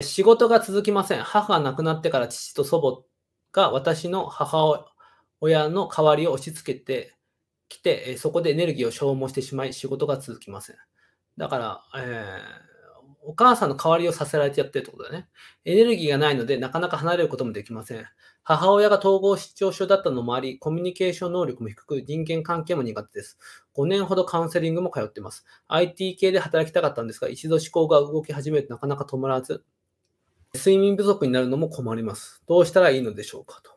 仕事が続きません。母が亡くなってから父と祖母が私の母親の代わりを押し付けてきて、そこでエネルギーを消耗してしまい、仕事が続きません。だから、えー、お母さんの代わりをさせられてやってるってことだね。エネルギーがないので、なかなか離れることもできません。母親が統合失調症だったのもあり、コミュニケーション能力も低く、人間関係も苦手です。5年ほどカウンセリングも通っています。IT 系で働きたかったんですが、一度思考が動き始めるとなかなか止まらず、睡眠不足になるのも困ります。どうしたらいいのでしょうかと。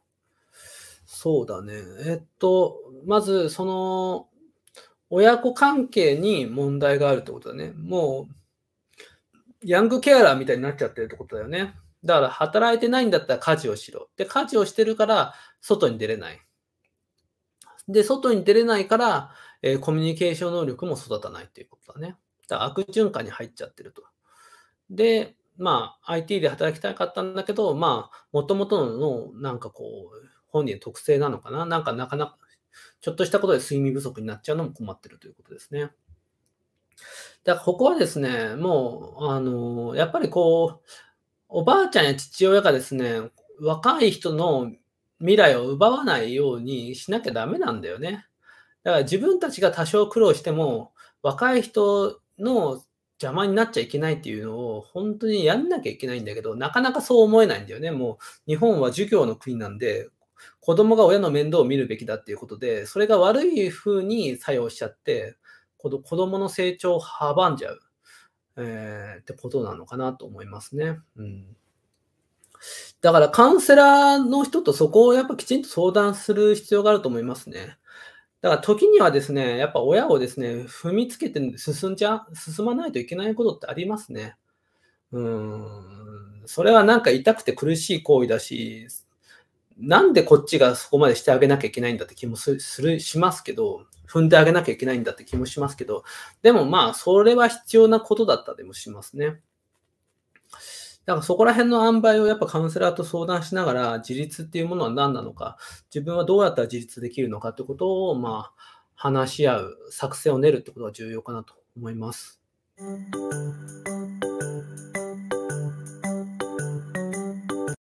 そうだね。えっと、まず、その、親子関係に問題があるってことだね。もう、ヤングケアラーみたいになっちゃってるってことだよね。だから、働いてないんだったら家事をしろ。で、家事をしてるから、外に出れない。で、外に出れないから、えー、コミュニケーション能力も育たないっていうことだね。だから悪循環に入っちゃってると。で、まあ、IT で働きたかったんだけど、まあ、もともとの、なんかこう、本人の特性なのかな、なんかなかなか、ちょっとしたことで睡眠不足になっちゃうのも困ってるということですね。だからここはですね、もう、あの、やっぱりこう、おばあちゃんや父親がですね、若い人の未来を奪わないようにしなきゃダメなんだよね。だから自分たちが多少苦労しても、若い人の邪魔になっちゃいけないっていうのを本当にやんなきゃいけないんだけど、なかなかそう思えないんだよね。もう日本は授業の国なんで、子供が親の面倒を見るべきだっていうことで、それが悪い風に作用しちゃって、子供の成長を阻んじゃう、えー、ってことなのかなと思いますね。うんだからカウンセラーの人とそこをやっぱきちんと相談する必要があると思いますね。だから時にはですね、やっぱ親をですね、踏みつけて進んじゃ、進まないといけないことってありますね。うん。それはなんか痛くて苦しい行為だし、なんでこっちがそこまでしてあげなきゃいけないんだって気もする、しますけど、踏んであげなきゃいけないんだって気もしますけど、でもまあ、それは必要なことだったりもしますね。だからそこら辺の塩梅をやっぱカウンセラーと相談しながら、自立っていうものは何なのか、自分はどうやったら自立できるのかってことを、まあ、話し合う、作戦を練るってことが重要かなと思います。